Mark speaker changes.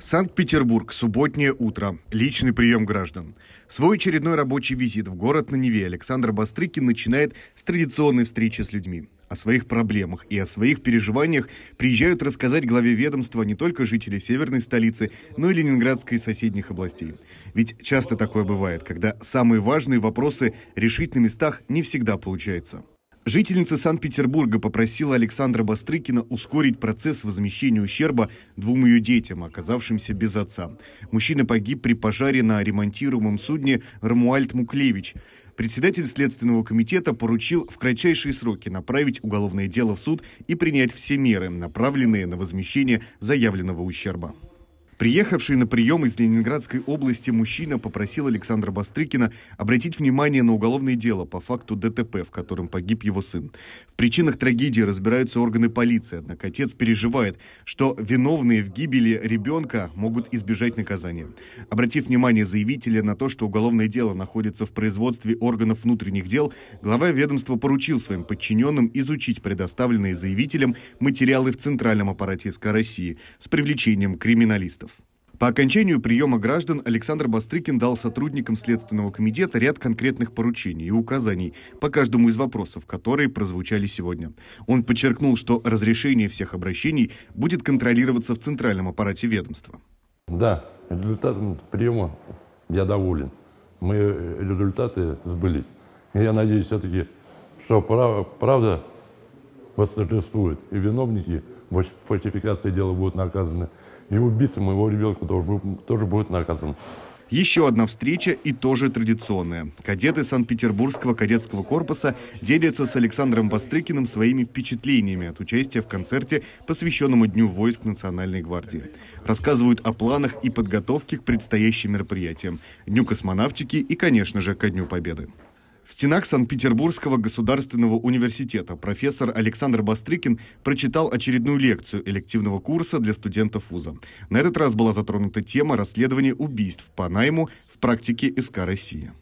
Speaker 1: Санкт-Петербург, субботнее утро, личный прием граждан. Свой очередной рабочий визит в город на Неве Александр Бастрыкин начинает с традиционной встречи с людьми. О своих проблемах и о своих переживаниях приезжают рассказать главе ведомства не только жители северной столицы, но и ленинградской и соседних областей. Ведь часто такое бывает, когда самые важные вопросы решить на местах не всегда получается. Жительница Санкт-Петербурга попросила Александра Бастрыкина ускорить процесс возмещения ущерба двум ее детям, оказавшимся без отца. Мужчина погиб при пожаре на ремонтируемом судне «Рамуальд Муклевич». Председатель Следственного комитета поручил в кратчайшие сроки направить уголовное дело в суд и принять все меры, направленные на возмещение заявленного ущерба. Приехавший на прием из Ленинградской области мужчина попросил Александра Бастрыкина обратить внимание на уголовное дело по факту ДТП, в котором погиб его сын. В причинах трагедии разбираются органы полиции, однако отец переживает, что виновные в гибели ребенка могут избежать наказания. Обратив внимание заявителя на то, что уголовное дело находится в производстве органов внутренних дел, глава ведомства поручил своим подчиненным изучить предоставленные заявителям материалы в Центральном аппарате СК России с привлечением криминалистов. По окончанию приема граждан Александр Бастрыкин дал сотрудникам Следственного комитета ряд конкретных поручений и указаний по каждому из вопросов, которые прозвучали сегодня. Он подчеркнул, что разрешение всех обращений будет контролироваться в центральном аппарате ведомства. Да,
Speaker 2: результатом приема я доволен. Мы э, результаты сбылись. я надеюсь все-таки, что правда восторжествует, и виновники – фальсификации дела будут наказаны. И убийца моего ребенка тоже,
Speaker 1: тоже будет наказан. Еще одна встреча и тоже традиционная. Кадеты Санкт-Петербургского кадетского корпуса делятся с Александром Бастрыкиным своими впечатлениями от участия в концерте, посвященному Дню войск Национальной гвардии. Рассказывают о планах и подготовке к предстоящим мероприятиям, Дню космонавтики и, конечно же, ко Дню Победы. В стенах Санкт-Петербургского государственного университета профессор Александр Бастрыкин прочитал очередную лекцию элективного курса для студентов вуза. На этот раз была затронута тема расследования убийств по найму в практике СК России.